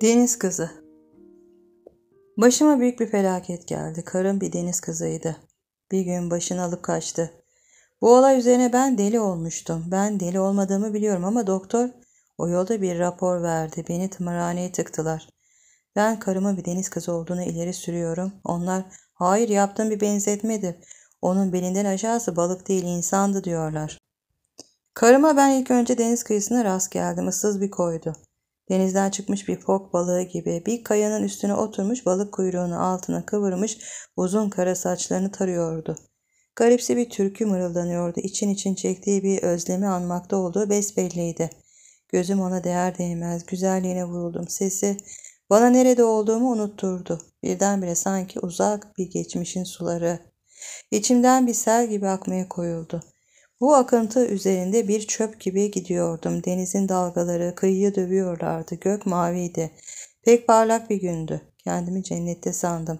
Deniz kızı. Başıma büyük bir felaket geldi. Karım bir deniz kızıydı. Bir gün başını alıp kaçtı. Bu olay üzerine ben deli olmuştum. Ben deli olmadığımı biliyorum ama doktor o yolda bir rapor verdi. Beni tımarhaneye tıktılar. Ben karımın bir deniz kızı olduğunu ileri sürüyorum. Onlar hayır yaptığım bir benzetmedir. Onun belinden aşağısı balık değil insandı diyorlar. Karıma ben ilk önce deniz kıyısına rast geldim. Issız bir koydu. Denizden çıkmış bir fok balığı gibi bir kayanın üstüne oturmuş balık kuyruğunu altına kıvırmış uzun kara saçlarını tarıyordu. Garipsi bir türkü mırıldanıyordu. İçin için çektiği bir özlemi anmakta olduğu besbelliydi. Gözüm ona değer değmez. Güzelliğine vuruldum. Sesi bana nerede olduğumu unutturdu. Birdenbire sanki uzak bir geçmişin suları. İçimden bir sel gibi akmaya koyuldu. Bu akıntı üzerinde bir çöp gibi gidiyordum. Denizin dalgaları kıyıya dövüyorlardı. Gök maviydi. Pek parlak bir gündü. Kendimi cennette sandım.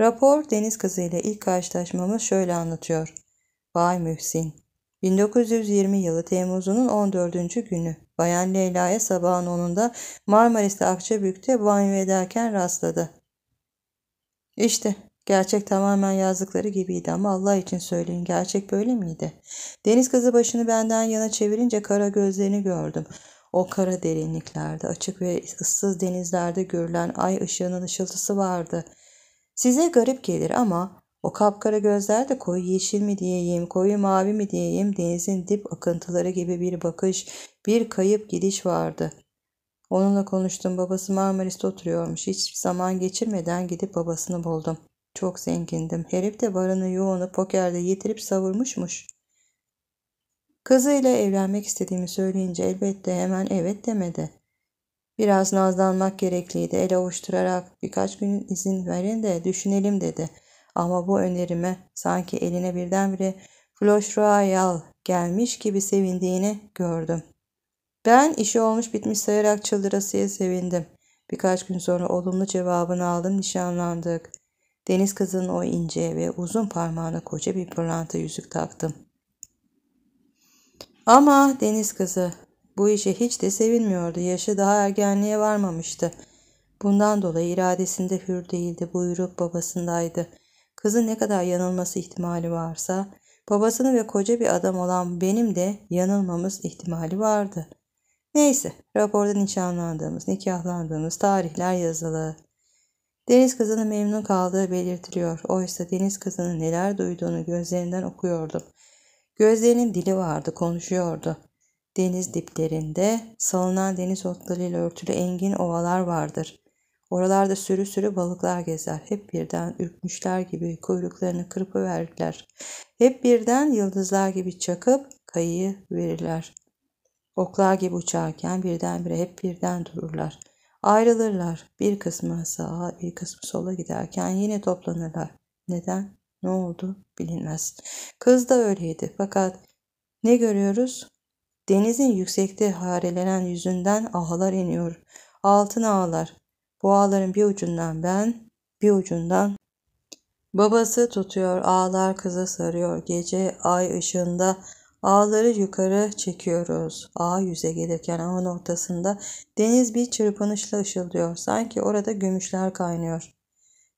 Rapor deniz kızıyla ilk karşılaşmamı şöyle anlatıyor. Bay Mühsin. 1920 yılı Temmuz'unun 14. günü Bayan Leyla'ya sabahın 10'unda Marmaris'te Akçabük'te banyo ederken rastladı. İşte Gerçek tamamen yazdıkları gibiydi ama Allah için söyleyin gerçek böyle miydi? Deniz kızı başını benden yana çevirince kara gözlerini gördüm. O kara derinliklerde, açık ve ıssız denizlerde görülen ay ışığının ışıltısı vardı. Size garip gelir ama o kapkara gözler de koyu yeşil mi diyeyim, koyu mavi mi diyeyim, denizin dip akıntıları gibi bir bakış, bir kayıp gidiş vardı. Onunla konuştum. Babası Marmaris'te oturuyormuş. Hiç zaman geçirmeden gidip babasını buldum. Çok zengindim. Herif de varını yoğunu pokerde yitirip savurmuşmuş. Kızıyla evlenmek istediğimi söyleyince elbette hemen evet demedi. Biraz nazlanmak gerekliydi. El avuşturarak birkaç gün izin verin de düşünelim dedi. Ama bu önerime sanki eline birdenbire flush Royal gelmiş gibi sevindiğini gördüm. Ben işi olmuş bitmiş sayarak çıldırasıya sevindim. Birkaç gün sonra olumlu cevabını aldım nişanlandık. Deniz kızının o ince ve uzun parmağına koca bir pırlanta yüzük taktım. Ama deniz kızı bu işe hiç de sevinmiyordu. Yaşı daha ergenliğe varmamıştı. Bundan dolayı iradesinde hür değildi. Buyruk babasındaydı. Kızı ne kadar yanılması ihtimali varsa babasını ve koca bir adam olan benim de yanılmamız ihtimali vardı. Neyse raporda nişanlandığımız, nikahlandığımız tarihler yazılı. Deniz kızını memnun kaldığı belirtiliyor. Oysa deniz kızının neler duyduğunu gözlerinden okuyordum. Gözlerinin dili vardı, konuşuyordu. Deniz diplerinde salınan deniz otlarıyla örtülü engin ovalar vardır. Oralarda sürü sürü balıklar gezer. Hep birden ürkmüşler gibi kuyruklarını kırpıverirler. Hep birden yıldızlar gibi çakıp kayıyı verirler. Oklar gibi uçarken birdenbire hep birden dururlar.'' Ayrılırlar. Bir kısmı sağa, bir kısmı sola giderken yine toplanırlar. Neden? Ne oldu? Bilinmez. Kız da öyleydi. Fakat ne görüyoruz? Denizin yüksekte harelenen yüzünden ağlar iniyor. Altın ağlar. Bu ağların bir ucundan ben, bir ucundan babası tutuyor. Ağlar kıza sarıyor. Gece ay ışığında Ağları yukarı çekiyoruz. Ağ yüze gelirken ağın ortasında deniz bir çırpınışla ışıldıyor. Sanki orada gümüşler kaynıyor.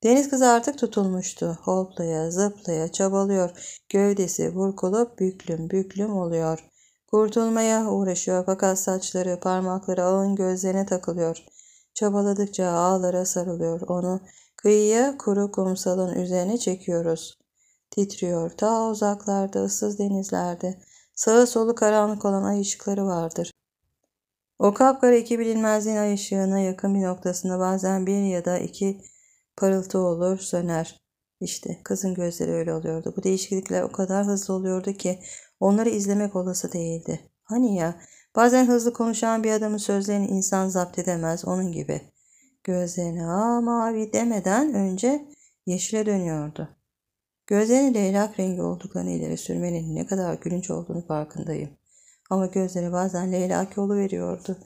Deniz kızı artık tutulmuştu. Hoplaya, zıplaya çabalıyor. Gövdesi burkulup büklüm büklüm oluyor. Kurtulmaya uğraşıyor fakat saçları, parmakları ağın gözlerine takılıyor. Çabaladıkça ağlara sarılıyor. Onu kıyıya kuru kumsalın üzerine çekiyoruz. Titriyor ta uzaklarda, ıssız denizlerde. Sağı solu karanlık olan ay ışıkları vardır. O kapkara iki bilinmezliğin ay ışığına yakın bir noktasında bazen bir ya da iki parıltı olur, söner. İşte kızın gözleri öyle oluyordu. Bu değişiklikler o kadar hızlı oluyordu ki onları izlemek olası değildi. Hani ya bazen hızlı konuşan bir adamın sözlerini insan zapt edemez onun gibi. Gözlerini aa mavi demeden önce yeşile dönüyordu. Gözlerinin leylak rengi olduklarını ileri sürmenin ne kadar gülünç olduğunu farkındayım. Ama gözleri bazen leylak yolu veriyordu.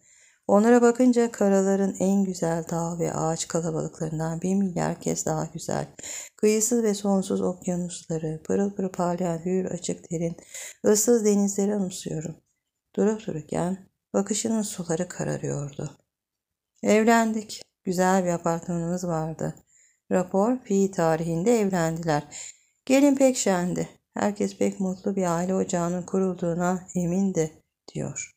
Onlara bakınca karaların en güzel dağ ve ağaç kalabalıklarından bir milyar kez daha güzel. Kıyısız ve sonsuz okyanusları, pırıl pırıl parlayan hür açık derin, ıssız denizleri anımsıyorum. Durup dururken bakışının suları kararıyordu. Evlendik. Güzel bir apartmanımız vardı. Rapor fi tarihinde evlendiler. Gelin pek şendi. Herkes pek mutlu bir aile ocağının kurulduğuna emindi diyor.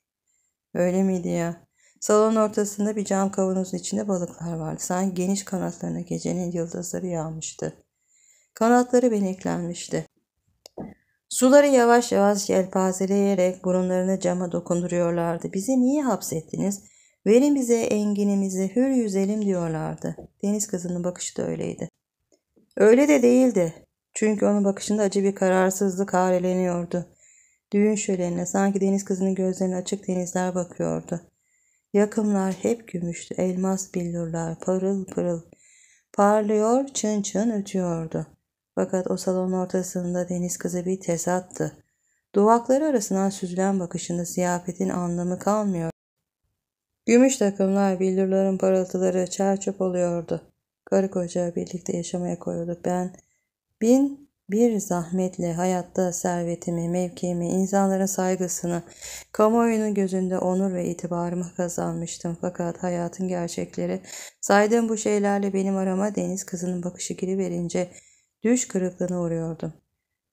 Öyle miydi ya? Salon ortasında bir cam kavanozun içinde balıklar vardı. Sanki geniş kanatlarına gecenin yıldızları yağmıştı. Kanatları beneklenmişti. Suları yavaş yavaş yelpazeleyerek burunlarını cama dokunduruyorlardı. Bizi niye hapsettiniz? Verin bize enginimizi, hür yüzelim diyorlardı. Deniz kızının bakışı da öyleydi. Öyle de değildi. Çünkü onun bakışında acı bir kararsızlık hareleniyordu. Düğün şölenine sanki deniz kızının gözlerine açık denizler bakıyordu. Yakımlar hep gümüştü, elmas billurlar pırıl pırıl. Parlıyor, çın çın ötüyordu. Fakat o salonun ortasında deniz kızı bir tesattı. Duvakları arasından süzülen bakışında ziyafetin anlamı kalmıyor. Gümüş takımlar, billurların parıltıları çerçöp oluyordu. Karı koca birlikte yaşamaya koyulduk. Ben bin bir zahmetle hayatta servetimi, mevkimi, insanlara saygısını, kamuoyunun gözünde onur ve itibarımı kazanmıştım. Fakat hayatın gerçekleri saydığım bu şeylerle benim arama deniz kızının bakışı giriverince düş kırıklığına uğruyordum.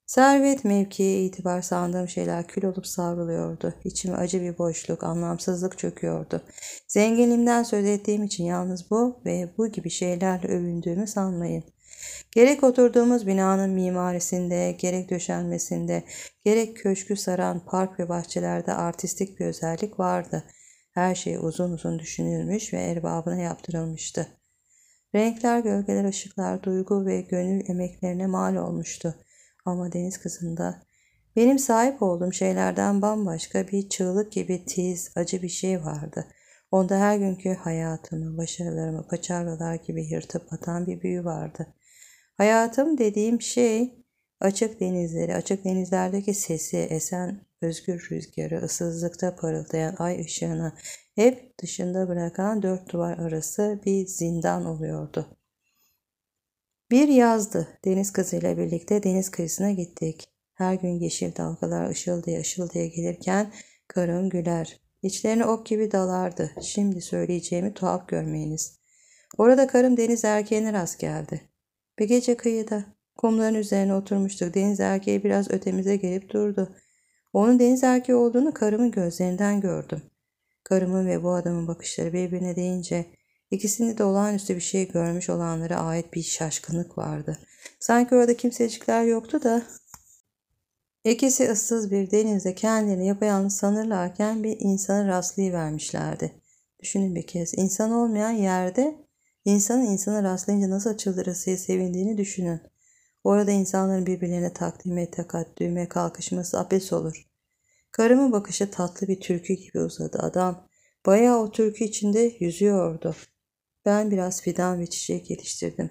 Servet, mevkiye, itibar sandığım şeyler kül olup savruluyordu. İçime acı bir boşluk, anlamsızlık çöküyordu. Zenginliğimden söz ettiğim için yalnız bu ve bu gibi şeylerle övündüğümü sanmayın. Gerek oturduğumuz binanın mimarisinde, gerek döşenmesinde, gerek köşkü saran park ve bahçelerde artistik bir özellik vardı. Her şey uzun uzun düşünülmüş ve erbabına yaptırılmıştı. Renkler, gölgeler, ışıklar, duygu ve gönül emeklerine mal olmuştu. Ama deniz kızında benim sahip olduğum şeylerden bambaşka bir çığlık gibi tiz, acı bir şey vardı. Onda her günkü hayatımı, başarılarımı paçavralar gibi yırtıp atan bir büyü vardı. Hayatım dediğim şey açık denizleri, açık denizlerdeki sesi, esen özgür rüzgarı, ıssızlıkta parıldayan ay ışığını hep dışında bırakan dört duvar arası bir zindan oluyordu. Bir yazdı. Deniz kızıyla birlikte deniz kıyısına gittik. Her gün yeşil dalgalar ışıldaya ışıldaya gelirken karım güler. İçlerini ok gibi dalardı. Şimdi söyleyeceğimi tuhaf görmeyiniz. Orada karım deniz erkeğine rast geldi. Bir gece kıyıda kumların üzerine oturmuştuk. Deniz erkeği biraz ötemize gelip durdu. Onun deniz erkeği olduğunu karımın gözlerinden gördüm. Karımın ve bu adamın bakışları birbirine değince ikisinde de olağanüstü bir şey görmüş olanlara ait bir şaşkınlık vardı. Sanki orada kimsecikler yoktu da ikisi ıssız bir denizde kendini yapayalnız sanırlarken bir insana rastlayıvermişlerdi. Düşünün bir kez insan olmayan yerde İnsanın insana rastlayınca nasıl çıldırasıya sevindiğini düşünün. Orada insanların birbirlerine takdime, takaddüme kalkışması abes olur. Karımın bakışı tatlı bir türkü gibi uzadı. Adam bayağı o türkü içinde yüzüyordu. Ben biraz fidan ve çiçek yetiştirdim.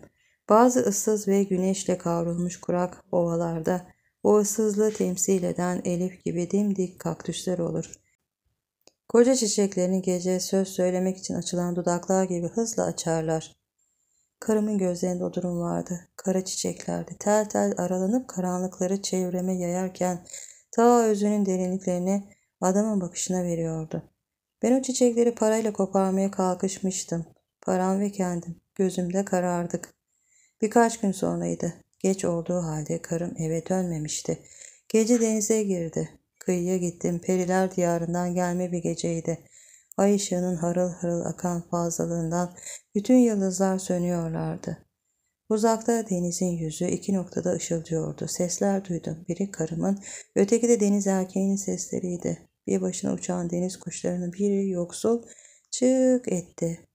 Bazı ıssız ve güneşle kavrulmuş kurak ovalarda o ıssızlığı temsil eden elif gibi dimdik kaktüsler olur. Koca çiçeklerini gece söz söylemek için açılan dudaklar gibi hızla açarlar. Karımın gözlerinde o durum vardı. Kara çiçeklerdi. Tel tel aralanıp karanlıkları çevreme yayarken ta özünün derinliklerini adamın bakışına veriyordu. Ben o çiçekleri parayla koparmaya kalkışmıştım. Param ve kendim. Gözümde karardık. Birkaç gün sonraydı. Geç olduğu halde karım eve dönmemişti. Gece denize girdi. Kıyıya gittim. Periler diyarından gelme bir geceydi. Ay ışığının harıl harıl akan fazlalığından bütün yıldızlar sönüyorlardı. Uzakta denizin yüzü iki noktada ışıldıyordu. Sesler duydum. Biri karımın, öteki de deniz erkeğinin sesleriydi. Bir başına uçan deniz kuşlarının biri yoksul çık etti.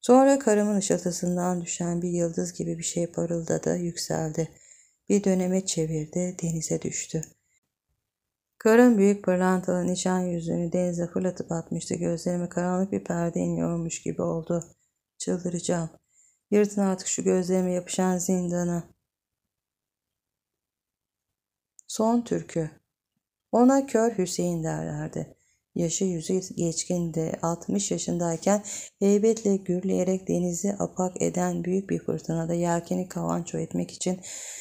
Sonra karımın ışıltısından düşen bir yıldız gibi bir şey parıldadı, yükseldi. Bir döneme çevirdi, denize düştü. Karın büyük pırlantalı nişan yüzünü denize fırlatıp atmıştı. Gözlerime karanlık bir perde iniyormuş gibi oldu. Çıldıracağım. Yırtın artık şu gözlerime yapışan zindanı. Son türkü. Ona kör Hüseyin derlerdi. Yaşı yüzü geçkindi. 60 yaşındayken heybetle gürleyerek denizi apak eden büyük bir fırtınada yelkeni kavanço etmek için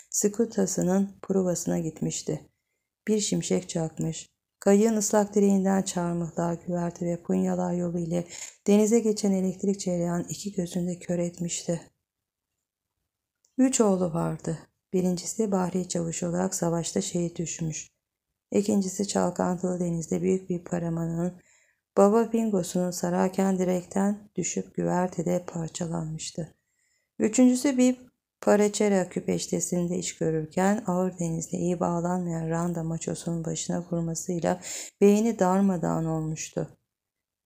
Skutas'ının provasına gitmişti. Bir şimşek çakmış. Kayığın ıslak direğinden çarmıhlar, güverte ve punyalar yolu ile denize geçen elektrik cereyan iki gözünde kör etmişti. Üç oğlu vardı. Birincisi Bahri Çavuş olarak savaşta şehit düşmüş. İkincisi çalkantılı denizde büyük bir paramanın baba Pingos'unu sararken direkten düşüp güvertede parçalanmıştı. Üçüncüsü bir Pareçera küpeştesinde iş görürken ağır denizle iyi bağlanmayan Randa maçosunun başına vurmasıyla beyni darmadağın olmuştu.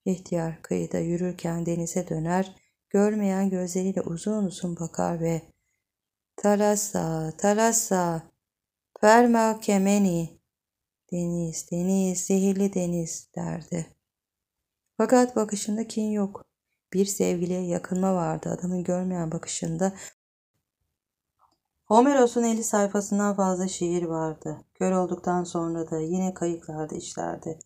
İhtiyar kıyıda yürürken denize döner, görmeyen gözleriyle uzun uzun bakar ve ''Talassa, talassa, ferma kemeni'' ''Deniz, deniz, zehirli deniz'' derdi. Fakat bakışında kin yok. Bir sevgiliye yakınma vardı. Adamın görmeyen bakışında Homeros'un 50 sayfasından fazla şiir vardı. Kör olduktan sonra da yine kayıklarda işlerdi.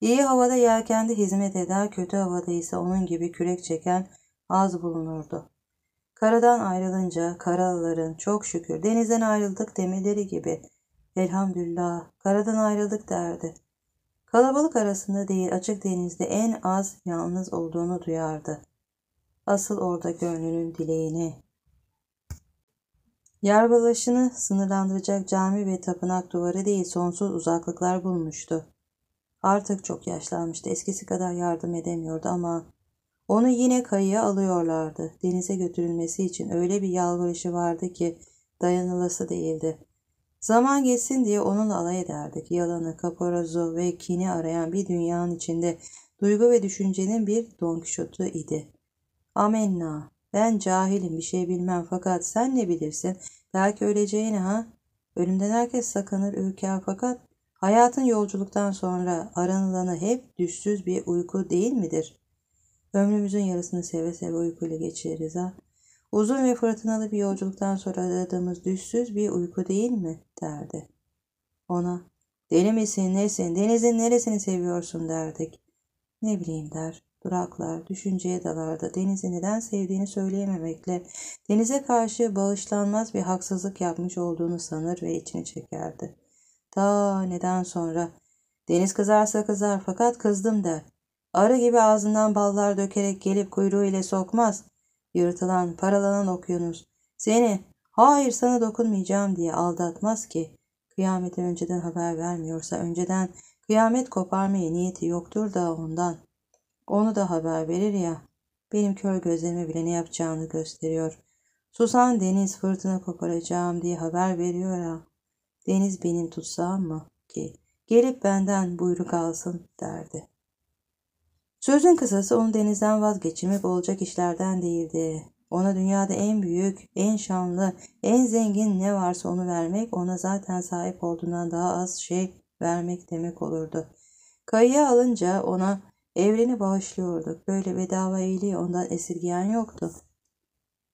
İyi havada yelkende hizmet eder, kötü havada ise onun gibi kürek çeken az bulunurdu. Karadan ayrılınca karaların çok şükür denizden ayrıldık demeleri gibi elhamdülillah karadan ayrıldık derdi. Kalabalık arasında değil açık denizde en az yalnız olduğunu duyardı. Asıl orada gönlünün dileğini, Yarbalaşını sınırlandıracak cami ve tapınak duvarı değil sonsuz uzaklıklar bulmuştu. Artık çok yaşlanmıştı. Eskisi kadar yardım edemiyordu ama onu yine kayıya alıyorlardı. Denize götürülmesi için öyle bir yalvarışı vardı ki dayanılası değildi. Zaman geçsin diye onunla alay ederdik. Yalanı, kaporazu ve kini arayan bir dünyanın içinde duygu ve düşüncenin bir donkişotu idi. Amenna ben cahilim bir şey bilmem fakat sen ne bilirsin? Belki öleceğini ha? Ölümden herkes sakınır ülke fakat hayatın yolculuktan sonra aranılanı hep düşsüz bir uyku değil midir? Ömrümüzün yarısını seve seve uykuyla geçiririz ha. Uzun ve fırtınalı bir yolculuktan sonra aradığımız düşsüz bir uyku değil mi? derdi. Ona, deli misin nesin, denizin neresini seviyorsun derdik. Ne bileyim der duraklar, düşünceye dalardı. Denizi neden sevdiğini söyleyememekle denize karşı bağışlanmaz bir haksızlık yapmış olduğunu sanır ve içini çekerdi. Ta neden sonra deniz kızarsa kızar fakat kızdım der. Arı gibi ağzından ballar dökerek gelip kuyruğu ile sokmaz. Yırtılan, paralanan okyanus. Seni, hayır sana dokunmayacağım diye aldatmaz ki. Kıyamete önceden haber vermiyorsa önceden kıyamet koparmaya niyeti yoktur da ondan. Onu da haber verir ya. Benim kör gözlerime bile ne yapacağını gösteriyor. Susan deniz fırtına koparacağım diye haber veriyor ha. Deniz benim tutsağım mı ki? Gelip benden buyruk alsın derdi. Sözün kısası onu denizden vazgeçirmek olacak işlerden değildi. Ona dünyada en büyük, en şanlı, en zengin ne varsa onu vermek ona zaten sahip olduğundan daha az şey vermek demek olurdu. Kayıya alınca ona Evreni bağışlıyordu. Böyle bedava iyiliği ondan esirgeyen yoktu.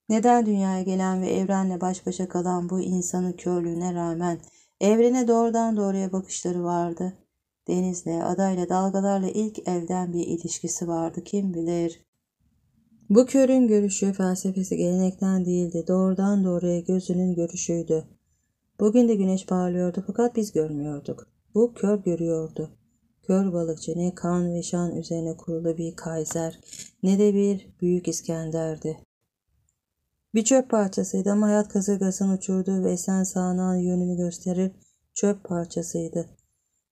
Neden dünyaya gelen ve evrenle baş başa kalan bu insanı körlüğüne rağmen evrene doğrudan doğruya bakışları vardı. Denizle, adayla, dalgalarla ilk elden bir ilişkisi vardı kim bilir. Bu körün görüşü felsefesi gelenekten değildi. Doğrudan doğruya gözünün görüşüydü. Bugün de güneş parlıyordu fakat biz görmüyorduk. Bu kör görüyordu. Gör balıkçı ne kan ve şan üzerine kurulu bir Kaiser ne de bir Büyük İskender'di. Bir çöp parçasıydı ama hayat kasırgasını uçurdu ve esen sağanağın yönünü gösterir çöp parçasıydı.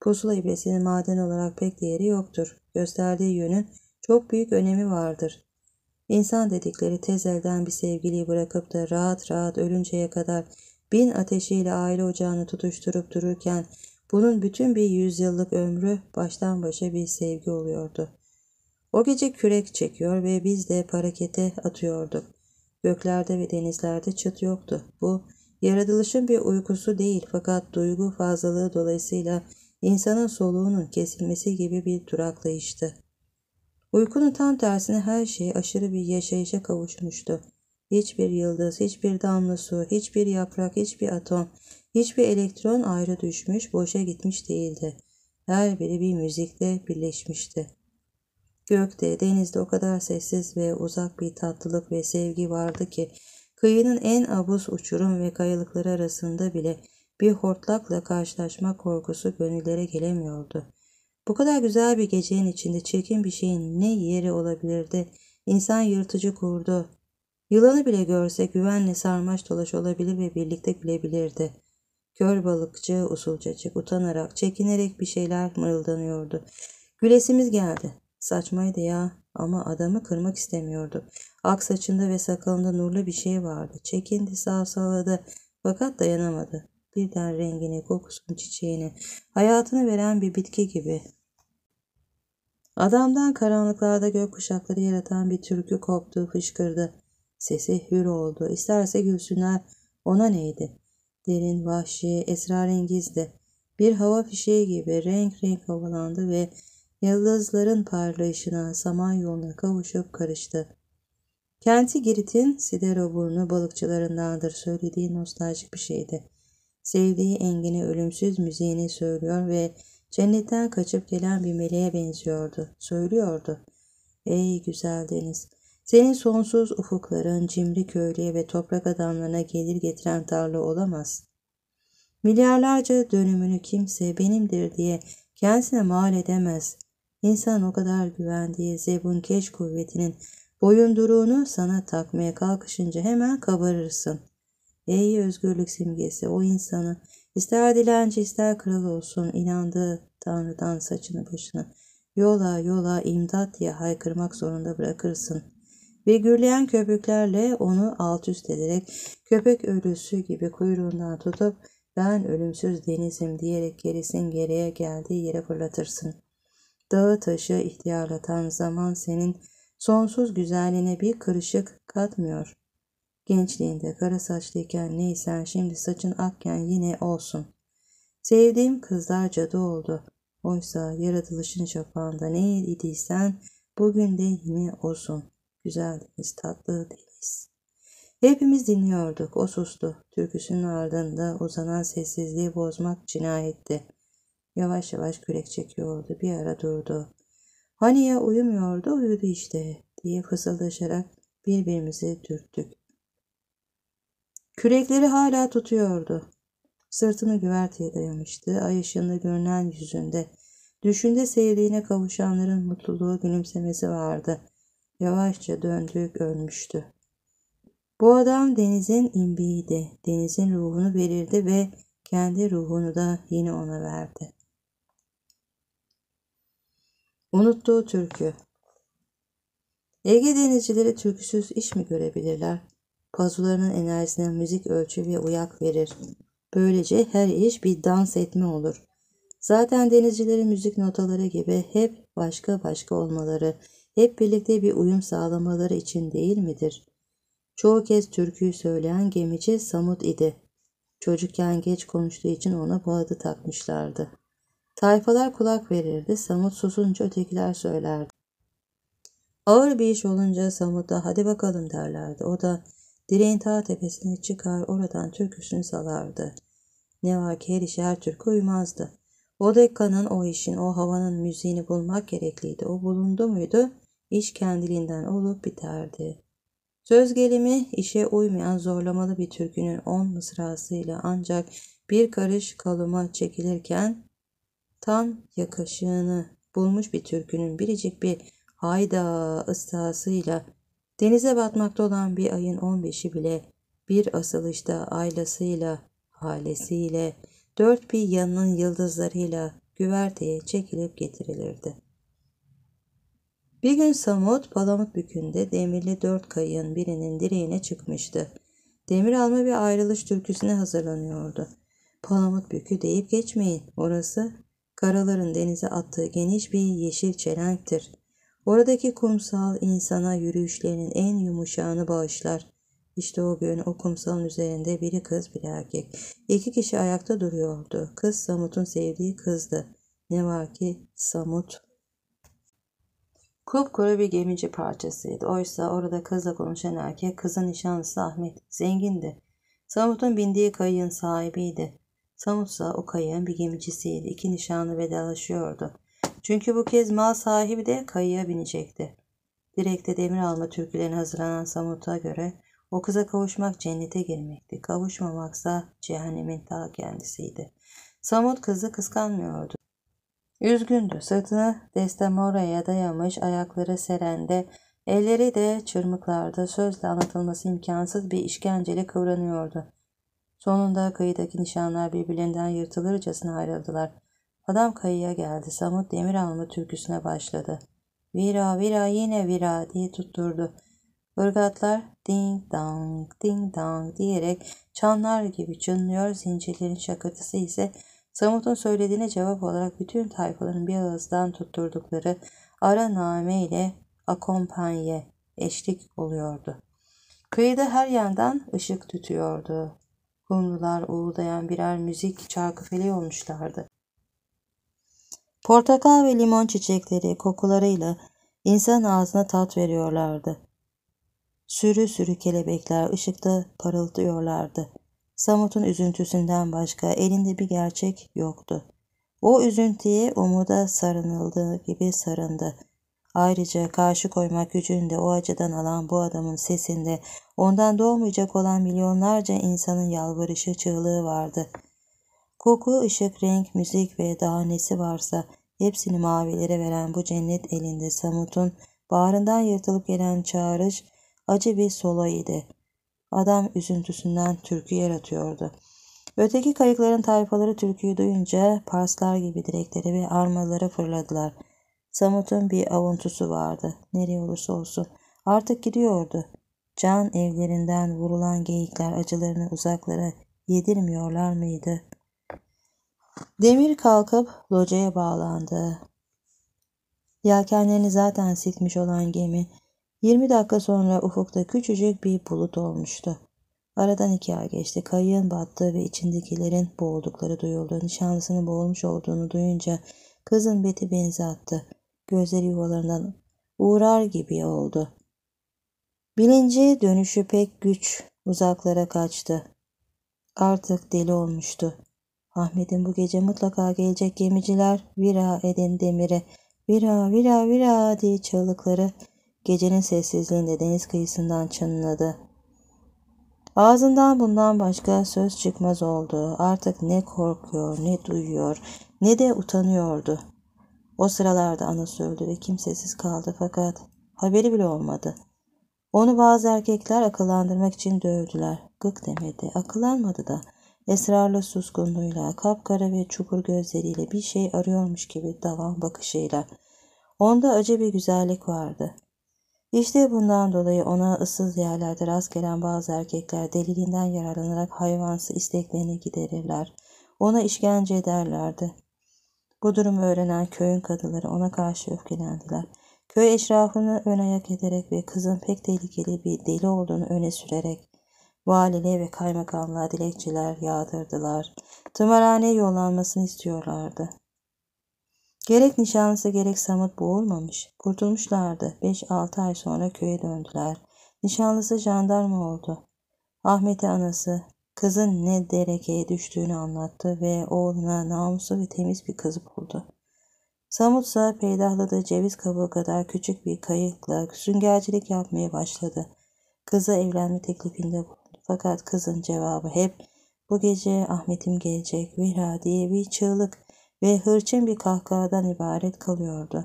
Pusula ibresinin maden olarak pek değeri yoktur. Gösterdiği yönün çok büyük önemi vardır. İnsan dedikleri tez elden bir sevgiliyi bırakıp da rahat rahat ölünceye kadar bin ateşiyle aile ocağını tutuşturup dururken bunun bütün bir yüzyıllık ömrü baştan başa bir sevgi oluyordu. O gece kürek çekiyor ve biz de parakete atıyorduk. Göklerde ve denizlerde çıt yoktu. Bu yaratılışın bir uykusu değil fakat duygu fazlalığı dolayısıyla insanın soluğunun kesilmesi gibi bir duraklayıştı. Uykunun tam tersine her şey aşırı bir yaşayışa kavuşmuştu. Hiçbir yıldız, hiçbir damla su, hiçbir yaprak, hiçbir atom, Hiçbir elektron ayrı düşmüş, boşa gitmiş değildi. Her biri bir müzikle birleşmişti. Gökte, denizde o kadar sessiz ve uzak bir tatlılık ve sevgi vardı ki, kıyının en abuz uçurum ve kayalıkları arasında bile bir hortlakla karşılaşma korkusu gönüllere gelemiyordu. Bu kadar güzel bir gecenin içinde çirkin bir şeyin ne yeri olabilirdi? İnsan yırtıcı kurdu. Yılanı bile görse güvenle sarmaş dolaş olabilir ve birlikte gülebilirdi. Kör balıkçı usulcacık utanarak çekinerek bir şeyler mırıldanıyordu. Gülesimiz geldi. Saçmaydı ya ama adamı kırmak istemiyordu. Ak saçında ve sakalında nurlu bir şey vardı. Çekindi sağ salladı fakat dayanamadı. Birden rengini, kokusunu, çiçeğini, hayatını veren bir bitki gibi. Adamdan karanlıklarda gök kuşakları yaratan bir türkü koptu, fışkırdı. Sesi hür oldu. İsterse gülsünler ona neydi? derin, vahşi, esrarengizdi. Bir hava fişeği gibi renk renk havalandı ve yıldızların parlayışına, yoluna kavuşup karıştı. Kenti Girit'in Sideroburnu balıkçılarındandır söylediği nostaljik bir şeydi. Sevdiği engini ölümsüz müziğini söylüyor ve cennetten kaçıp gelen bir meleğe benziyordu. Söylüyordu. Ey güzel deniz, senin sonsuz ufukların cimri köylüye ve toprak adamlarına gelir getiren tarla olamaz. Milyarlarca dönümünü kimse benimdir diye kendisine mal edemez. İnsan o kadar güvendiği zebun keş kuvvetinin boyunduruğunu sana takmaya kalkışınca hemen kabarırsın. Ey özgürlük simgesi o insanı ister dilenci ister kral olsun inandığı Tanrı'dan saçını başını yola yola imdat diye haykırmak zorunda bırakırsın.'' ve gürleyen köpüklerle onu alt üst ederek köpek ölüsü gibi kuyruğundan tutup ben ölümsüz denizim diyerek gerisin geriye geldiği yere fırlatırsın. Dağı taşı ihtiyarlatan zaman senin sonsuz güzelliğine bir kırışık katmıyor. Gençliğinde kara saçlıyken neysen şimdi saçın akken yine olsun. Sevdiğim kızlar cadı oldu. Oysa yaratılışın şafağında neydiysen bugün de yine olsun.'' tatlı tatlıydınız. Hepimiz dinliyorduk, o sustu. Türküsünün ardında uzanan sessizliği bozmak cinayetti. Yavaş yavaş kürek çekiyordu, bir ara durdu. Hani ya uyumuyordu, uyudu işte diye fısıldaşarak birbirimizi dürttük. Kürekleri hala tutuyordu. Sırtını güverteye dayamıştı, ay ışığında görünen yüzünde. Düşünde sevdiğine kavuşanların mutluluğu gülümsemesi vardı. Yavaşça döndük ölmüştü. Bu adam denizin imbiğiydi. Denizin ruhunu verirdi ve kendi ruhunu da yine ona verdi. Unuttuğu türkü Ege denizcileri türküsüz iş mi görebilirler? Pazularının enerjisine müzik ölçü ve uyak verir. Böylece her iş bir dans etme olur. Zaten denizcilerin müzik notaları gibi hep başka başka olmaları, hep birlikte bir uyum sağlamaları için değil midir? Çoğu kez türküyü söyleyen gemici Samut idi. Çocukken geç konuştuğu için ona bu adı takmışlardı. Tayfalar kulak verirdi, Samut susunca ötekiler söylerdi. Ağır bir iş olunca Samut da hadi bakalım derlerdi. O da direğin ta tepesine çıkar oradan türküsünü salardı. Ne var ki her işe her türkü uymazdı. O dekanın o işin o havanın müziğini bulmak gerekliydi. O bulundu muydu İş kendiliğinden olup biterdi. Söz gelimi işe uymayan zorlamalı bir türkünün on mısrasıyla ancak bir karış kalıma çekilirken tam yakışığını bulmuş bir türkünün biricik bir hayda ıslahasıyla denize batmakta olan bir ayın on beşi bile bir asılışta aylasıyla, halesiyle, dört bir yanının yıldızlarıyla güverteye çekilip getirilirdi. Bir gün Samut Palamut Bükü'nde demirli dört kayığın birinin direğine çıkmıştı. Demir alma bir ayrılış türküsüne hazırlanıyordu. Palamut Bükü deyip geçmeyin. Orası karaların denize attığı geniş bir yeşil çelenktir. Oradaki kumsal insana yürüyüşlerinin en yumuşağını bağışlar. İşte o gün o kumsalın üzerinde biri kız bir erkek. İki kişi ayakta duruyordu. Kız Samut'un sevdiği kızdı. Ne var ki Samut Kupkuru bir gemici parçasıydı. Oysa orada kızla konuşan erkek kızın nişanlısı Ahmet. Zengindi. Samut'un bindiği kayığın sahibiydi. Samut ise o kayığın bir gemicisiydi. İki nişanlı vedalaşıyordu. Çünkü bu kez mal sahibi de kayığa binecekti. Direkte demir alma türkülerine hazırlanan Samut'a göre o kıza kavuşmak cennete girmekti. Kavuşmamaksa cehennemin ta kendisiydi. Samut kızı kıskanmıyordu. Üzgündü. Sırtını destemoraya dayamış, ayakları serende, elleri de çırmıklarda sözle anlatılması imkansız bir işkenceli kıvranıyordu. Sonunda kıyıdaki nişanlar birbirlerinden yırtılırcasına ayrıldılar. Adam kayıya geldi. Samut demir alma türküsüne başladı. Vira vira yine vira diye tutturdu. Irgatlar ding dang ding dang diyerek çanlar gibi çınlıyor. Zincirlerin şakırtısı ise Samut'un söylediğine cevap olarak bütün tayfaların bir ağızdan tutturdukları ara name ile akompanye eşlik oluyordu. Kıyıda her yandan ışık tutuyordu. Kumrular uğuldayan birer müzik çarkıfeli olmuşlardı. Portakal ve limon çiçekleri kokularıyla insan ağzına tat veriyorlardı. Sürü sürü kelebekler ışıkta parıldıyorlardı. Samut'un üzüntüsünden başka elinde bir gerçek yoktu. O üzüntüye umuda sarınıldığı gibi sarındı. Ayrıca karşı koymak gücünde o acıdan alan bu adamın sesinde ondan doğmayacak olan milyonlarca insanın yalvarışı çığlığı vardı. Koku, ışık, renk, müzik ve daha nesi varsa hepsini mavilere veren bu cennet elinde Samut'un bağrından yırtılıp gelen çağrış acı bir solo idi. Adam üzüntüsünden türkü yaratıyordu. Öteki kayıkların tayfaları türküyü duyunca Parslar gibi direkleri ve armaları fırladılar. Samut'un bir avuntusu vardı. Nereye olursa olsun. Artık gidiyordu. Can evlerinden vurulan geyikler acılarını uzaklara yedirmiyorlar mıydı? Demir kalkıp locaya bağlandı. Yelkenlerini zaten sikmiş olan gemi 20 dakika sonra ufukta küçücük bir bulut olmuştu. Aradan iki ay geçti. Kayığın battığı ve içindekilerin boğuldukları duyuldu. Nişanlısının boğulmuş olduğunu duyunca kızın beti benzi attı. Gözleri yuvalarından uğrar gibi oldu. Bilinci dönüşü pek güç uzaklara kaçtı. Artık deli olmuştu. Ahmet'in bu gece mutlaka gelecek gemiciler vira edin demire. Vira vira vira diye çığlıkları Gecenin sessizliğinde deniz kıyısından çınladı. Ağzından bundan başka söz çıkmaz oldu. Artık ne korkuyor, ne duyuyor, ne de utanıyordu. O sıralarda anası öldü ve kimsesiz kaldı fakat haberi bile olmadı. Onu bazı erkekler akıllandırmak için dövdüler. Gık demedi, akıllanmadı da. Esrarlı suskunluğuyla, kapkara ve çukur gözleriyle bir şey arıyormuş gibi davan bakışıyla. Onda acı bir güzellik vardı. İşte bundan dolayı ona ıssız yerlerde rast gelen bazı erkekler deliliğinden yararlanarak hayvansı isteklerini giderirler. Ona işkence ederlerdi. Bu durumu öğrenen köyün kadınları ona karşı öfkelendiler. Köy eşrafını ön ayak ederek ve kızın pek tehlikeli bir deli olduğunu öne sürerek valiliğe ve kaymakamlığa dilekçeler yağdırdılar. Tımarhaneye yollanmasını istiyorlardı. Gerek nişanlısı gerek samut boğulmamış. Kurtulmuşlardı. 5-6 ay sonra köye döndüler. Nişanlısı jandarma oldu. Ahmet'e anası kızın ne derekeye düştüğünü anlattı ve oğluna namuslu ve temiz bir kız buldu. Samut ise peydahladığı ceviz kabuğu kadar küçük bir kayıkla süngercilik yapmaya başladı. Kıza evlenme teklifinde bulundu. Fakat kızın cevabı hep bu gece Ahmet'im gelecek Vira diye bir çığlık ve hırçın bir kahkahadan ibaret kalıyordu.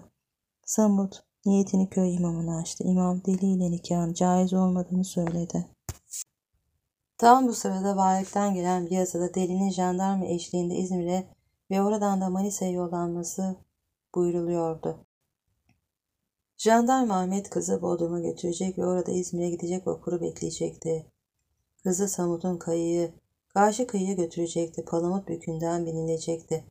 Samut niyetini köy imamına açtı. İmam deliyle nikahın caiz olmadığını söyledi. Tam bu sırada varlıktan gelen bir yazıda delinin jandarma eşliğinde İzmir'e ve oradan da Manisa'ya yollanması buyruluyordu. Jandarma Ahmet kızı Bodrum'a götürecek ve orada İzmir'e gidecek okuru bekleyecekti. Kızı Samut'un kayığı, karşı kıyıya götürecekti. Palamut bükünden binilecekti.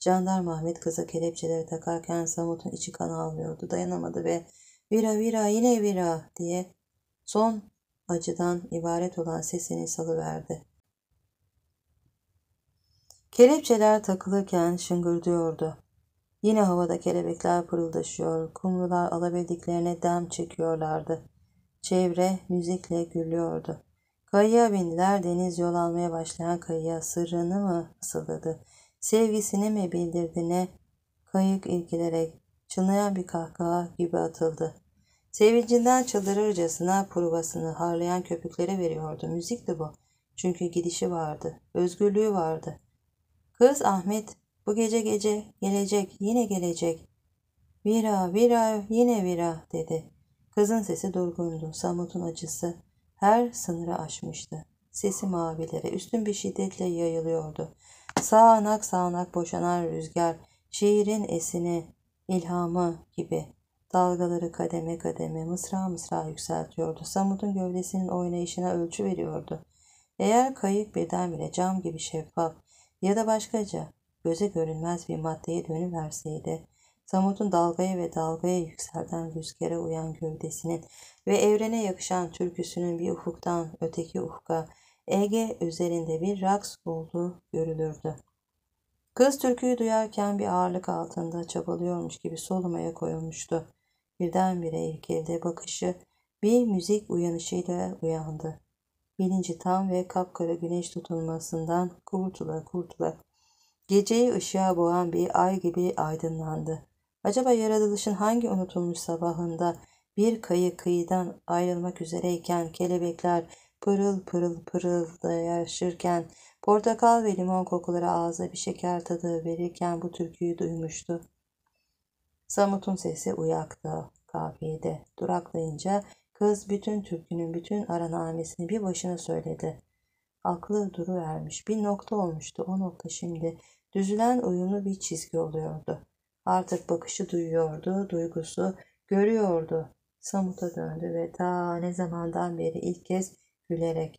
Jandarma Ahmet kıza kelepçeleri takarken Samut'un içi kan ağlıyordu. Dayanamadı ve vira vira yine vira diye son acıdan ibaret olan sesini salıverdi. Kelepçeler takılırken şıngırdıyordu. Yine havada kelebekler pırıldaşıyor, kumrular alabildiklerine dem çekiyorlardı. Çevre müzikle gürlüyordu. Kayıya bindiler, deniz yol almaya başlayan kayıya sırrını mı fısıldadı? sevgisini mi bildirdi ne? Kayık ilkilerek çınlayan bir kahkaha gibi atıldı. Sevincinden çıldırırcasına provasını harlayan köpüklere veriyordu. Müzik de bu. Çünkü gidişi vardı. Özgürlüğü vardı. Kız Ahmet bu gece gece gelecek yine gelecek. Vira vira yine vira dedi. Kızın sesi durgundu. Samut'un acısı her sınırı aşmıştı. Sesi mavilere üstün bir şiddetle yayılıyordu. Sağanak sağanak boşanan rüzgar, şiirin esini, ilhamı gibi dalgaları kademe kademe mısra mısra yükseltiyordu. Samutun gövdesinin oynayışına ölçü veriyordu. Eğer kayık birdenbire cam gibi şeffaf ya da başkaca göze görünmez bir maddeye dönüverseydi, samutun dalgaya ve dalgaya yükselden rüzgara uyan gövdesinin ve evrene yakışan türküsünün bir ufuktan öteki ufka, Ege üzerinde bir raks olduğu görülürdü. Kız türküyü duyarken bir ağırlık altında çabalıyormuş gibi solumaya koyulmuştu. Birdenbire ilkelde bakışı bir müzik uyanışıyla uyandı. Bilinci tam ve kapkara güneş tutulmasından kurtula kurtula. Geceyi ışığa boğan bir ay gibi aydınlandı. Acaba yaratılışın hangi unutulmuş sabahında bir kayı kıyıdan ayrılmak üzereyken kelebekler pırıl pırıl pırıldayaşırken, portakal ve limon kokuları ağza bir şeker tadı verirken bu türküyü duymuştu. Samut'un sesi uyaktı kafiyede. Duraklayınca kız bütün türkünün bütün aranamesini bir başına söyledi. Aklı duru vermiş Bir nokta olmuştu. O nokta şimdi düzülen uyumlu bir çizgi oluyordu. Artık bakışı duyuyordu, duygusu görüyordu. Samut'a döndü ve ta ne zamandan beri ilk kez gülerek.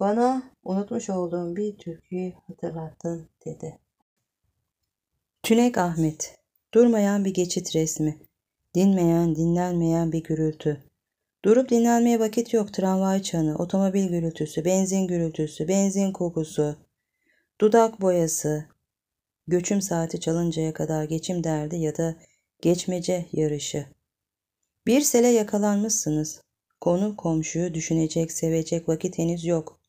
Bana unutmuş olduğum bir türküyü hatırlattın dedi. Tünek Ahmet, durmayan bir geçit resmi, dinmeyen, dinlenmeyen bir gürültü. Durup dinlenmeye vakit yok tramvay çanı, otomobil gürültüsü, benzin gürültüsü, benzin kokusu, dudak boyası, göçüm saati çalıncaya kadar geçim derdi ya da geçmece yarışı. Bir sele yakalanmışsınız. Konu komşuyu düşünecek, sevecek vakit henüz yok.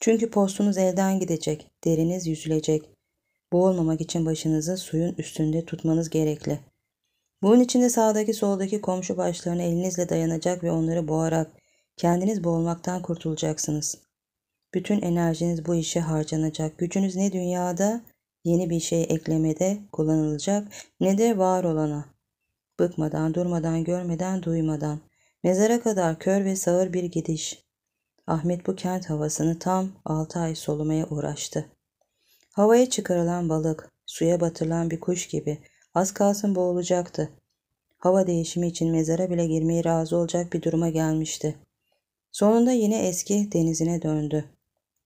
Çünkü postunuz elden gidecek, deriniz yüzülecek. Boğulmamak için başınızı suyun üstünde tutmanız gerekli. Bunun için de sağdaki soldaki komşu başlarını elinizle dayanacak ve onları boğarak kendiniz boğulmaktan kurtulacaksınız. Bütün enerjiniz bu işe harcanacak. Gücünüz ne dünyada yeni bir şey eklemede kullanılacak ne de var olana. Bıkmadan, durmadan, görmeden, duymadan.'' Mezara kadar kör ve sağır bir gidiş. Ahmet bu kent havasını tam altı ay solumaya uğraştı. Havaya çıkarılan balık, suya batırılan bir kuş gibi az kalsın boğulacaktı. Hava değişimi için mezara bile girmeye razı olacak bir duruma gelmişti. Sonunda yine eski denizine döndü.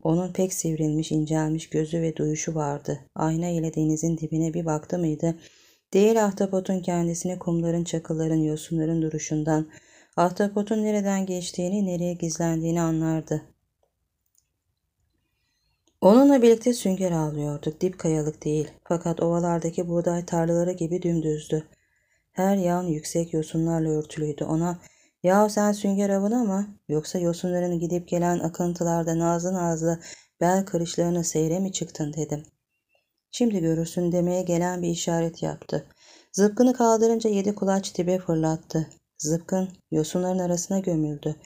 Onun pek sivrilmiş, incelmiş gözü ve duyuşu vardı. Ayna ile denizin dibine bir baktı mıydı? Değil ahtapotun kendisini kumların, çakıların, yosunların duruşundan, Ahtapotun nereden geçtiğini, nereye gizlendiğini anlardı. Onunla birlikte sünger avlıyorduk. Dip kayalık değil. Fakat ovalardaki buğday tarlaları gibi dümdüzdü. Her yan yüksek yosunlarla örtülüydü. Ona ya sen sünger avına ama, Yoksa yosunların gidip gelen akıntılarda nazlı nazlı bel kırışlarını seyre mi çıktın?'' dedim. ''Şimdi görürsün.'' demeye gelen bir işaret yaptı. Zıpkını kaldırınca yedi kulaç dibe fırlattı. Zıpkın yosunların arasına gömüldü.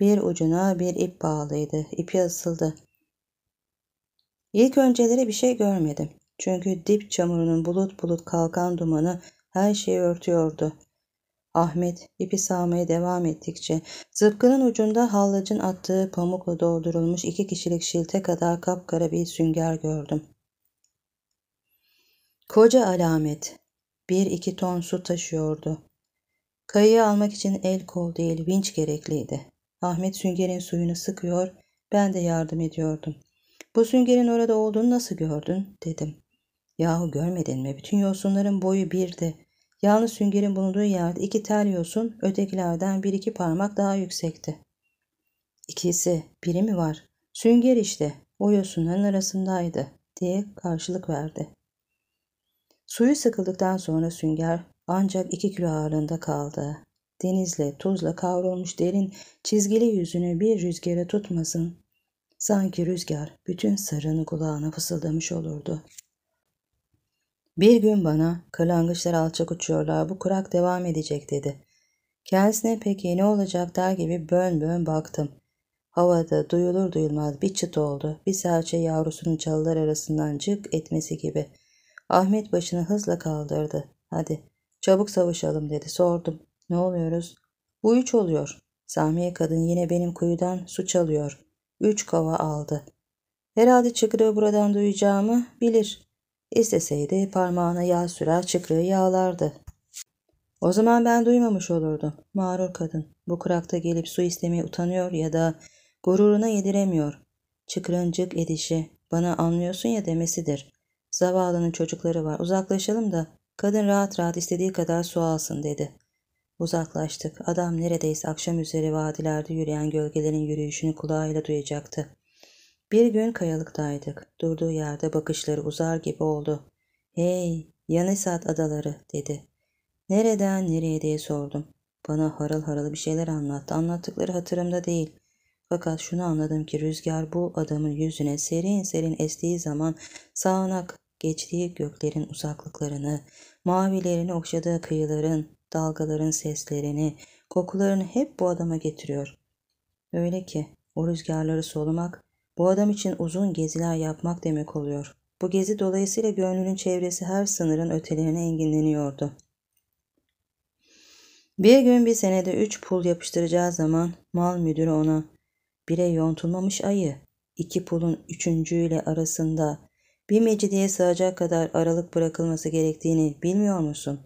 Bir ucuna bir ip bağlıydı. İpi asıldı. İlk önceleri bir şey görmedim. Çünkü dip çamurunun bulut bulut kalkan dumanı her şeyi örtüyordu. Ahmet ipi sağmaya devam ettikçe zıpkının ucunda hallacın attığı pamukla doldurulmuş iki kişilik şilte kadar kapkara bir sünger gördüm. Koca alamet bir iki ton su taşıyordu. Kayayı almak için el kol değil vinç gerekliydi. Ahmet süngerin suyunu sıkıyor, ben de yardım ediyordum. Bu süngerin orada olduğunu nasıl gördün dedim. Yahu görmedin mi? Bütün yosunların boyu birdi. Yalnız süngerin bulunduğu yerde iki tel yosun ötekilerden bir iki parmak daha yüksekti. İkisi, biri mi var? Sünger işte, o yosunların arasındaydı diye karşılık verdi. Suyu sıkıldıktan sonra sünger ancak iki kilo ağırlığında kaldı. Denizle, tuzla kavrulmuş derin, çizgili yüzünü bir rüzgara tutmasın. Sanki rüzgar bütün sarını kulağına fısıldamış olurdu. Bir gün bana kırlangıçlar alçak uçuyorlar bu kurak devam edecek dedi. Kendisine peki ne olacak der gibi bön bön baktım. Havada duyulur duyulmaz bir çıt oldu. Bir serçe yavrusunun çalılar arasından cık etmesi gibi. Ahmet başını hızla kaldırdı. Hadi Çabuk savaşalım dedi. Sordum. Ne oluyoruz? Bu üç oluyor. Samiye kadın yine benim kuyudan su çalıyor. Üç kova aldı. Herhalde çıkrığı buradan duyacağımı bilir. İsteseydi parmağına yağ sürer çıkrığı yağlardı. O zaman ben duymamış olurdum. Mağrur kadın. Bu kurakta gelip su istemeye utanıyor ya da gururuna yediremiyor. Çıkrıncık edişi, bana anlıyorsun ya demesidir. Zavallının çocukları var uzaklaşalım da Kadın rahat rahat istediği kadar su alsın dedi. Uzaklaştık. Adam neredeyse akşam üzeri vadilerde yürüyen gölgelerin yürüyüşünü kulağıyla duyacaktı. Bir gün kayalıktaydık. Durduğu yerde bakışları uzar gibi oldu. ''Hey, Yanisat adaları'' dedi. ''Nereden nereye?'' diye sordum. Bana harıl harıl bir şeyler anlattı. Anlattıkları hatırımda değil. Fakat şunu anladım ki rüzgar bu adamın yüzüne serin serin estiği zaman sağanak geçtiği göklerin uzaklıklarını, mavilerini okşadığı kıyıların, dalgaların seslerini, kokularını hep bu adama getiriyor. Öyle ki o rüzgarları solumak, bu adam için uzun geziler yapmak demek oluyor. Bu gezi dolayısıyla gönlünün çevresi her sınırın ötelerine enginleniyordu. Bir gün bir senede üç pul yapıştıracağı zaman mal müdürü ona bire yontulmamış ayı iki pulun üçüncüyle arasında bir mecidiye sığacak kadar aralık bırakılması gerektiğini bilmiyor musun?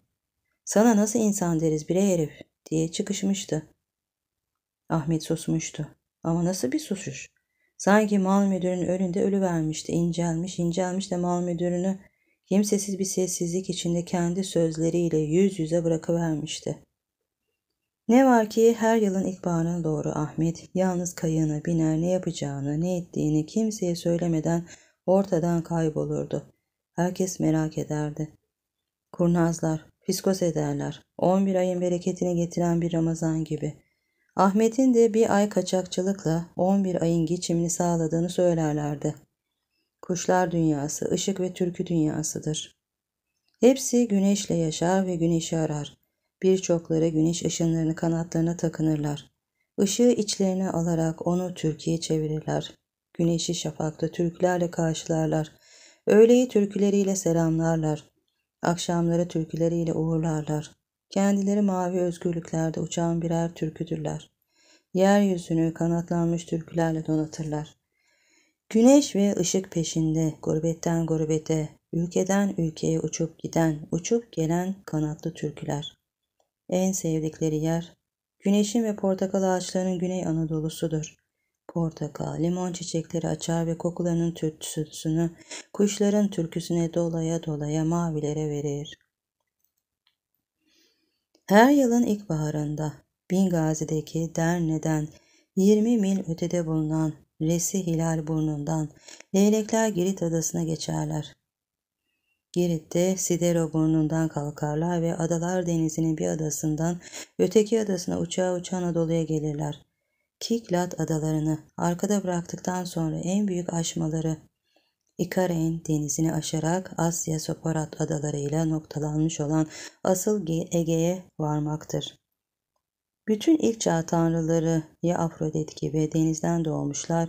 Sana nasıl insan deriz bire herif diye çıkışmıştı. Ahmet susmuştu. Ama nasıl bir susuş? Sanki mal müdürünün önünde ölü vermişti, incelmiş, incelmiş de mal müdürünü kimsesiz bir sessizlik içinde kendi sözleriyle yüz yüze bırakıvermişti. Ne var ki her yılın ilkbaharına doğru Ahmet yalnız kayığına biner ne yapacağını, ne ettiğini kimseye söylemeden ortadan kaybolurdu. Herkes merak ederdi. Kurnazlar, fiskos ederler. 11 ayın bereketini getiren bir Ramazan gibi. Ahmet'in de bir ay kaçakçılıkla 11 ayın geçimini sağladığını söylerlerdi. Kuşlar dünyası, ışık ve türkü dünyasıdır. Hepsi güneşle yaşar ve güneşi arar. Birçokları güneş ışınlarını kanatlarına takınırlar. Işığı içlerine alarak onu Türkiye çevirirler. Güneşi şafakta türkülerle karşılarlar. Öğleyi türküleriyle selamlarlar. Akşamları türküleriyle uğurlarlar. Kendileri mavi özgürlüklerde uçan birer türküdürler. Yeryüzünü kanatlanmış türkülerle donatırlar. Güneş ve ışık peşinde, gurbetten gurbete, ülkeden ülkeye uçup giden, uçup gelen kanatlı türküler. En sevdikleri yer, güneşin ve portakal ağaçlarının Güney Anadolu'sudur portakal, limon çiçekleri açar ve kokularının tütsüsünü kuşların türküsüne dolaya dolaya mavilere verir. Her yılın ilkbaharında Bingazi'deki Derne'den 20 mil ötede bulunan Resi Hilal burnundan leylekler Girit adasına geçerler. Girit'te Sidero burnundan kalkarlar ve Adalar Denizi'nin bir adasından öteki adasına uçağa uçan Anadolu'ya gelirler. Kiklat adalarını arkada bıraktıktan sonra en büyük aşmaları İkareyn denizini aşarak Asya Soporat adalarıyla noktalanmış olan asıl Ege'ye varmaktır. Bütün ilk çağ tanrıları ya Afrodit gibi denizden doğmuşlar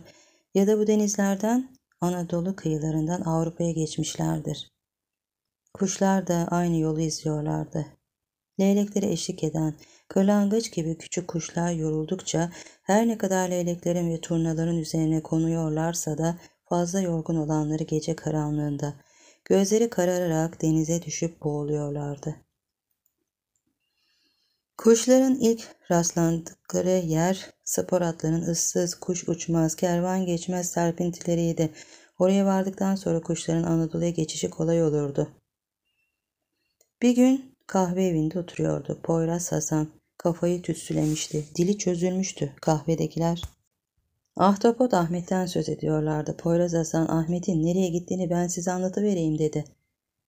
ya da bu denizlerden Anadolu kıyılarından Avrupa'ya geçmişlerdir. Kuşlar da aynı yolu izliyorlardı. Leyleklere eşlik eden kırlangıç gibi küçük kuşlar yoruldukça her ne kadar leyleklerin ve turnaların üzerine konuyorlarsa da fazla yorgun olanları gece karanlığında gözleri karararak denize düşüp boğuluyorlardı. Kuşların ilk rastlandıkları yer spor atların ıssız, kuş uçmaz, kervan geçmez serpintileriydi. Oraya vardıktan sonra kuşların Anadolu'ya geçişi kolay olurdu. Bir gün Kahve evinde oturuyordu. Poyraz Hasan kafayı tütsülemişti. Dili çözülmüştü kahvedekiler. Ahtapot Ahmet'ten söz ediyorlardı. Poyraz Hasan Ahmet'in nereye gittiğini ben size anlatıvereyim dedi.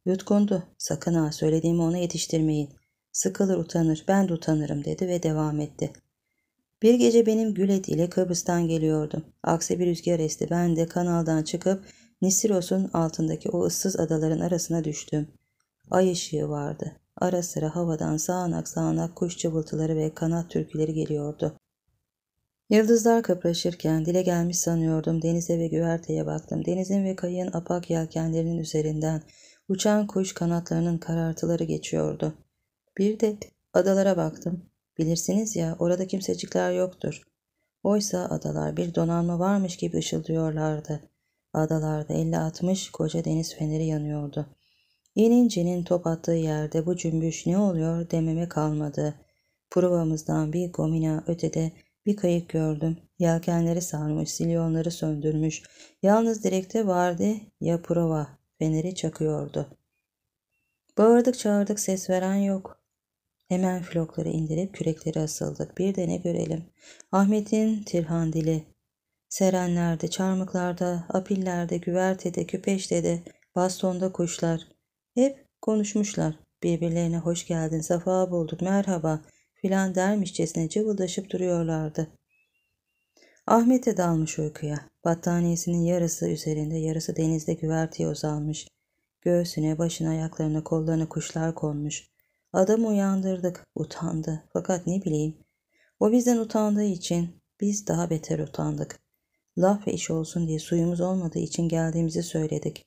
Yutkundu. Sakın ha söylediğimi ona yetiştirmeyin. Sıkılır utanır ben de utanırım dedi ve devam etti. Bir gece benim Gület ile Kıbrıs'tan geliyordum. Aksi bir rüzgar esti. Ben de kanaldan çıkıp Nisiros'un altındaki o ıssız adaların arasına düştüm. Ay ışığı vardı. Ara sıra havadan sağanak sağanak kuş cıvıltıları ve kanat türküleri geliyordu. Yıldızlar kıpraşırken dile gelmiş sanıyordum denize ve güverteye baktım. Denizin ve kayığın apak yelkenlerinin üzerinden uçan kuş kanatlarının karartıları geçiyordu. Bir de adalara baktım. Bilirsiniz ya orada kimsecikler yoktur. Oysa adalar bir donanma varmış gibi ışıldıyorlardı. Adalarda 50-60 koca deniz feneri yanıyordu. Yenince'nin top attığı yerde bu cümbüş ne oluyor dememe kalmadı. Provamızdan bir gomina ötede bir kayık gördüm. Yelkenleri sarmış, silyonları söndürmüş. Yalnız direkte vardı ya prova. Feneri çakıyordu. Bağırdık çağırdık ses veren yok. Hemen flokları indirip kürekleri asıldık. Bir de ne görelim. Ahmet'in tirhandili, Serenlerde, çarmıklarda, apillerde, güvertede, küpeştede, bastonda kuşlar. Hep konuşmuşlar. Birbirlerine hoş geldin, safa bulduk, merhaba filan dermişçesine cıvıldaşıp duruyorlardı. Ahmet'e dalmış uykuya. Battaniyesinin yarısı üzerinde, yarısı denizde güverteye uzanmış. Göğsüne, başına, ayaklarına, kollarına kuşlar konmuş. Adam uyandırdık, utandı. Fakat ne bileyim, o bizden utandığı için biz daha beter utandık. Laf ve iş olsun diye suyumuz olmadığı için geldiğimizi söyledik.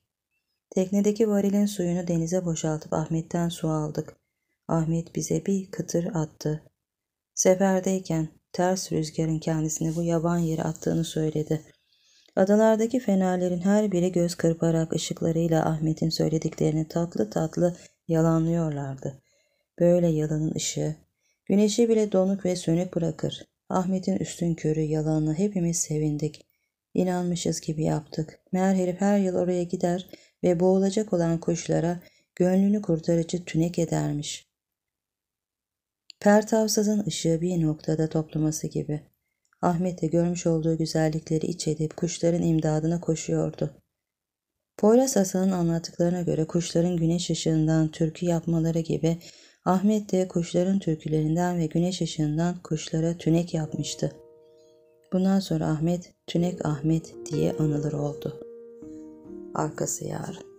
Teknedeki varilin suyunu denize boşaltıp Ahmet'ten su aldık. Ahmet bize bir kıtır attı. Seferdeyken ters rüzgarın kendisini bu yaban yere attığını söyledi. Adalardaki fenerlerin her biri göz kırparak ışıklarıyla Ahmet'in söylediklerini tatlı tatlı yalanlıyorlardı. Böyle yalanın ışığı, güneşi bile donuk ve sönük bırakır. Ahmet'in üstün körü yalanını hepimiz sevindik. İnanmışız gibi yaptık. Meğer herif her yıl oraya gider, ve boğulacak olan kuşlara gönlünü kurtarıcı tünek edermiş. Pertavsaz'ın ışığı bir noktada toplaması gibi. Ahmet de görmüş olduğu güzellikleri iç edip kuşların imdadına koşuyordu. Poyraz Hasan'ın anlattıklarına göre kuşların güneş ışığından türkü yapmaları gibi Ahmet de kuşların türkülerinden ve güneş ışığından kuşlara tünek yapmıştı. Bundan sonra Ahmet, Tünek Ahmet diye anılır oldu.'' arkası yarın.